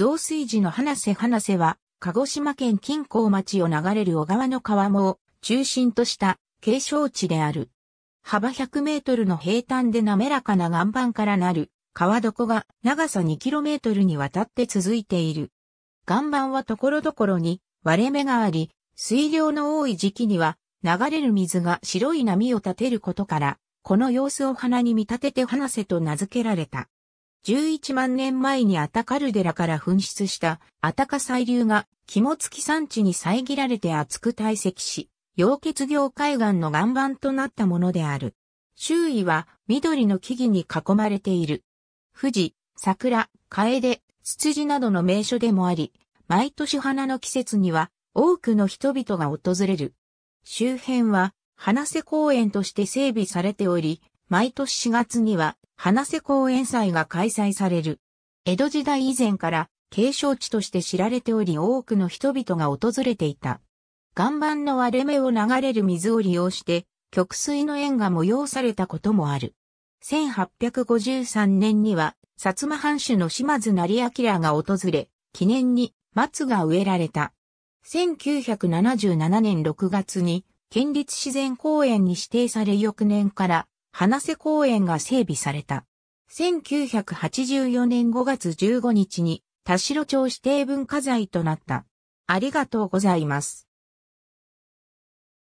増水時の花瀬花瀬は、鹿児島県近郊町を流れる小川の川も中心とした景勝地である。幅100メートルの平坦で滑らかな岩盤からなる川床が長さ2キロメートルにわたって続いている。岩盤はところどころに割れ目があり、水量の多い時期には流れる水が白い波を立てることから、この様子を花に見立てて花瀬と名付けられた。11万年前にアタカルデラから噴出したアタカ細流が肝付き山地に遮られて厚く堆積し、溶血業海岸の岩盤となったものである。周囲は緑の木々に囲まれている。富士、桜、楓、ツツジなどの名所でもあり、毎年花の季節には多くの人々が訪れる。周辺は花瀬公園として整備されており、毎年4月には花瀬公園祭が開催される。江戸時代以前から継承地として知られており多くの人々が訪れていた。岩盤の割れ目を流れる水を利用して曲水の縁が催されたこともある。1853年には薩摩藩主の島津成明が訪れ、記念に松が植えられた。1977年6月に県立自然公園に指定され翌年から花瀬公園が整備された。1984年5月15日に、田代町指定文化財となった。ありがとうございます。